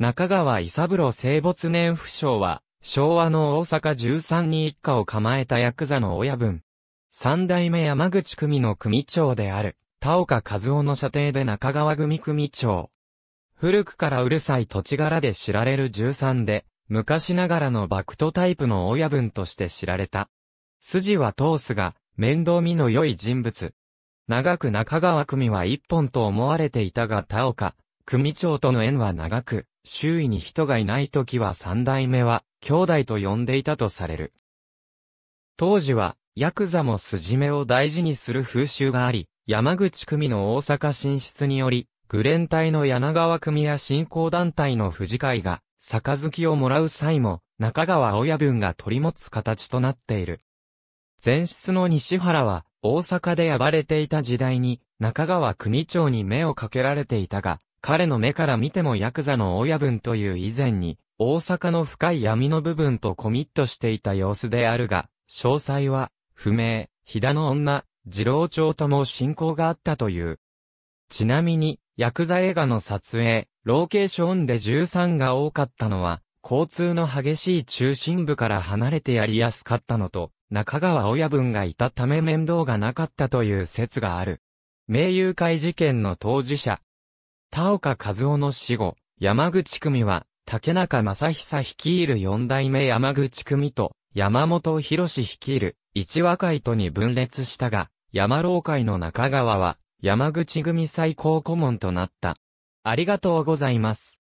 中川伊三郎生没年不詳は、昭和の大阪13人一家を構えたヤクザの親分。三代目山口組の組長である、田岡和夫の射程で中川組組長。古くからうるさい土地柄で知られる13で、昔ながらのバクトタイプの親分として知られた。筋は通すが、面倒見の良い人物。長く中川組は一本と思われていたが田岡、組長との縁は長く、周囲に人がいない時は三代目は、兄弟と呼んでいたとされる。当時は、ヤクザも筋目を大事にする風習があり、山口組の大阪進出により、グレン隊の柳川組や振興団体の富会が、杯をもらう際も、中川親分が取り持つ形となっている。前室の西原は、大阪で暴れていた時代に、中川組長に目をかけられていたが、彼の目から見てもヤクザの親分という以前に、大阪の深い闇の部分とコミットしていた様子であるが、詳細は、不明、ひだの女、二郎町とも親交があったという。ちなみに、ヤクザ映画の撮影、ローケーションで13が多かったのは、交通の激しい中心部から離れてやりやすかったのと、中川親分がいたため面倒がなかったという説がある。名誘拐事件の当事者、田岡和夫の死後、山口組は、竹中正久率いる四代目山口組と、山本博士率いる一和会とに分裂したが、山老会の中川は、山口組最高顧問となった。ありがとうございます。